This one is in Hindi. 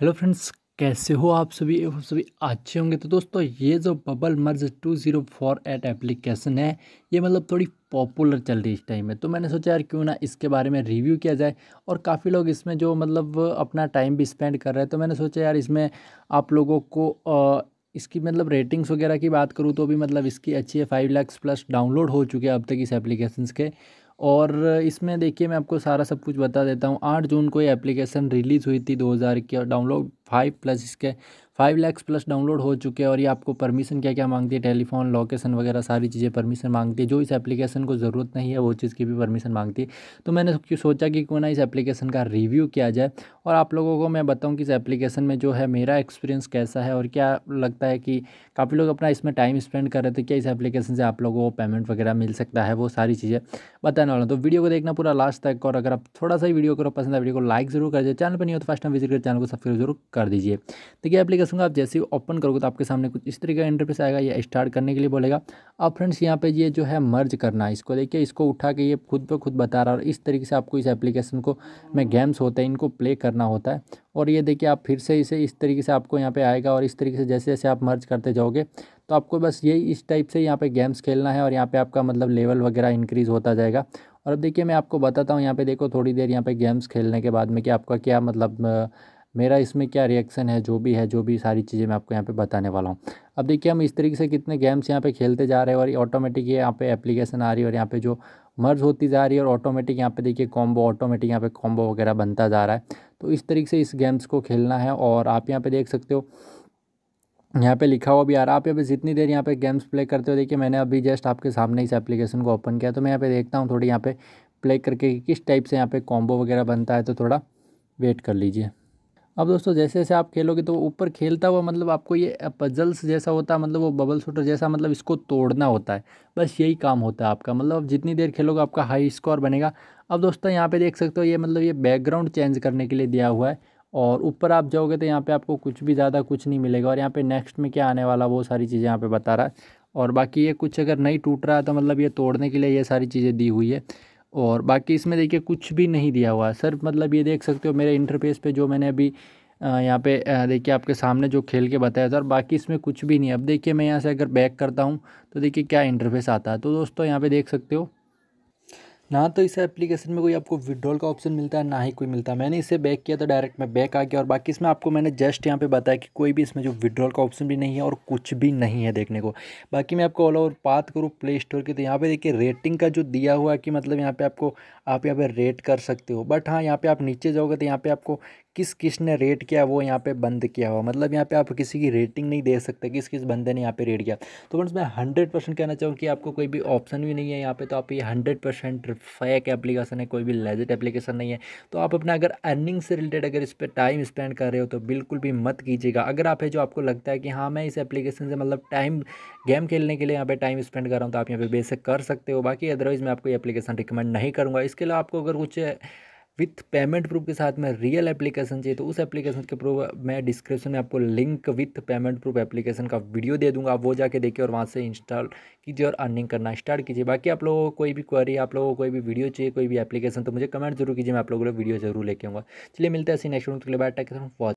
हेलो फ्रेंड्स कैसे हो आप सभी एवं सभी अच्छे होंगे तो दोस्तों ये जो Bubble Merge two zero four eight application है ये मतलब थोड़ी पॉपुलर चल रही है इस टाइम में तो मैंने सोचा यार क्यों ना इसके बारे में रिव्यू किया जाए और काफ़ी लोग इसमें जो मतलब अपना टाइम भी स्पेंड कर रहे हैं तो मैंने सोचा यार इसमें आप लोगों को आ, इसकी मतलब रेटिंग्स वगैरह की बात करूँ तो भी मतलब इसकी अच्छी है फाइव लैक्स प्लस डाउनलोड हो चुके हैं अब तक इस एप्लीकेशन के और इसमें देखिए मैं आपको सारा सब कुछ बता देता हूँ आठ जून को ये एप्लीकेशन रिलीज़ हुई थी दो हज़ार की और डाउनलोड फाइव प्लस इसके फाइव लैक्स प्लस डाउनलोड हो चुके हैं और ये आपको परमिशन क्या क्या मांगती है टेलीफोन लोकेशन वगैरह सारी चीज़ें परमिशन मांगती है जो इस एप्लीकेशन को ज़रूरत नहीं है वो चीज़ की भी परमिशन मांगती है तो मैंने सोचा कि क्यों ना इस एप्लीकेशन का रिव्यू किया जाए और आप लोगों को मैं बताऊँ कि इस एप्लीकेशन में जो है मेरा एक्सपीरियंस कैसा है और क्या लगता है कि काफ़ी लोग अपना इसमें टाइम स्पेंड कर रहे थे तो क्या इस एप्लीकेशन से आप लोगों को पेमेंट वगैरह मिल सकता है वो सारी चीज़ें बताने वाला तो वीडियो को देखना पूरा लास्ट तक और अगर आप थोड़ा सा वीडियो करो पसंद है वीडियो को लाइक ज़रूर कर दीजिए चैनल पर नहीं हो तो फर्स्ट टाइम विजिट कर चैनल को सब्सक्राइब जरूर कर दीजिए देखिए तो एप्लीकेशन तरीके से आप जैसे ही ओपन करोगे तो आपके सामने कुछ इस तरीके का इंटरफेस आएगा या स्टार्ट करने के लिए बोलेगा अब फ्रेंड्स यहाँ पे ये जो है मर्ज करना है इसको देखिए इसको उठा के ये खुद ब खुद बता रहा है और इस तरीके से आपको इस एप्लीकेशन को में गेम्स होते हैं इनको प्ले करना होता है और ये देखिए आप फिर से इसे इस तरीके से आपको यहाँ पे आएगा और इस तरीके से जैसे जैसे आप मर्ज करते जाओगे तो आपको बस यही इस टाइप से यहाँ पर गेम्स खेलना है और यहाँ पर आपका मतलब लेवल वगैरह इंक्रीज़ होता जाएगा और अब देखिए मैं आपको बताता हूँ यहाँ पे देखो थोड़ी देर यहाँ पे गेम्स खेलने के बाद में कि आपका क्या मतलब मेरा इसमें क्या रिएक्शन है जो भी है जो भी सारी चीज़ें मैं आपको यहाँ पे बताने वाला हूँ अब देखिए हम इस तरीके से कितने गेम्स यहाँ पे खेलते जा रहे हैं और ऑटोमेटिक ये यहाँ पे एप्लीकेशन आ रही है और यहाँ पे जो मर्ज होती जा रही है और ऑटोमेटिक यहाँ पे देखिए कॉम्बो ऑटोमेटिक यहाँ पे कॉम्बो वगैरह बनता जा रहा है तो इस तरीके से इस गेम्स को खेलना है और आप यहाँ पर देख सकते हो यहाँ पे लिखा हुआ भी आ रहा है आप यहाँ पे जितनी देर यहाँ पे गेम्स प्ले करते हो देखिए मैंने अभी जस्ट आपके सामने इस एप्लीकेशन को ओपन किया तो मैं यहाँ पे देखता हूँ थोड़ी यहाँ पे प्ले करके किस टाइप से यहाँ पे कॉम्बो वगैरह बनता है तो थोड़ा वेट कर लीजिए अब दोस्तों जैसे जैसे आप खेलोगे तो ऊपर खेलता हुआ मतलब आपको ये पजल्स जैसा होता है मतलब वो बबल शूटर जैसा मतलब इसको तोड़ना होता है बस यही काम होता है आपका मतलब जितनी देर खेलोगे आपका हाई स्कोर बनेगा अब दोस्तों यहाँ पे देख सकते हो ये मतलब ये बैकग्राउंड चेंज करने के लिए दिया हुआ है और ऊपर आप जाओगे तो यहाँ पर आपको कुछ भी ज़्यादा कुछ नहीं मिलेगा और यहाँ पे नेक्स्ट में क्या आने वाला वो सारी चीज़ें यहाँ पर बता रहा है और बाकी ये कुछ अगर नहीं टूट रहा है तो मतलब ये तोड़ने के लिए ये सारी चीज़ें दी हुई है और बाकी इसमें देखिए कुछ भी नहीं दिया हुआ सर मतलब ये देख सकते हो मेरे इंटरफेस पे जो मैंने अभी यहाँ पे देखिए आपके सामने जो खेल के बताया और बाकी इसमें कुछ भी नहीं अब देखिए मैं यहाँ से अगर बैक करता हूँ तो देखिए क्या इंटरफेस आता है तो दोस्तों यहाँ पर देख सकते हो ना तो इस एप्लीकेशन में कोई आपको विड्रॉल का ऑप्शन मिलता है ना ही कोई मिलता है मैंने इसे बैक किया तो डायरेक्ट मैं बैक आ गया और बाकी इसमें आपको मैंने जस्ट यहाँ पे बताया कि कोई भी इसमें जो विड्रॉल का ऑप्शन भी नहीं है और कुछ भी नहीं है देखने को बाकी मैं आपको ऑल ओवर बात करूँ प्ले स्टोर की तो यहाँ पर देखिए रेटिंग का जो दिया हुआ है कि मतलब यहाँ पर आपको आप यहाँ पर रेट कर सकते हो बट हाँ यहाँ पर आप नीचे जाओगे तो यहाँ पर आपको किस किस ने रेट किया वो यहाँ पे बंद किया हुआ मतलब यहाँ पे आप किसी की रेटिंग नहीं दे सकते किस किस बंदे ने यहाँ पे रेट किया तो फ्रेंड्स मैं हंड्रेड परसेंट कहना चाहूँ कि आपको कोई भी ऑप्शन भी नहीं है यहाँ पे तो आप ये हंड्रेड परसेंट फैक एप्लीकेशन है कोई भी लेजिट एप्लीकेशन नहीं है तो आप अपना अगर अर्निंग से रिलेटेड अगर इस पर टाइम स्पेंड कर रहे हो तो बिल्कुल भी मत कीजिएगा अगर आप है जो आपको लगता है कि हाँ मैं इस एप्लीकेशन से मतलब टाइम गेम खेलने के लिए यहाँ पर टाइम स्पेंड कर रहा हूँ तो आप यहाँ पर बेसिक कर सकते हो बाकी अदरवाइज़ मैं आपको ये एप्लीकेशन रिकमेंड नहीं करूँगा इसके अलावा आपको अगर कुछ विथ पेमेंट प्रूफ के साथ में रियल एप्लीकेशन चाहिए तो उस एप्लीकेशन के प्रूफ मैं डिस्क्रिप्शन में आपको link with payment proof application का वीडियो दे दूंगा आप वो जाके देखिए और वहाँ से इंस्टॉल कीजिए और अर्निंग करना स्टार्ट कीजिए बाकी आप लोगों को कोई भी क्वारी आप लोगों को कोई भी वीडियो चाहिए कोई भी एप्लीकेशन तो मुझे कमेंट जरूर कीजिए मैं आप लोगों को वीडियो जरूर लेके आऊँगा चलिए मिलते हैं ऐसी नेक्स्ट वीडियो के लिए बैठक बहुत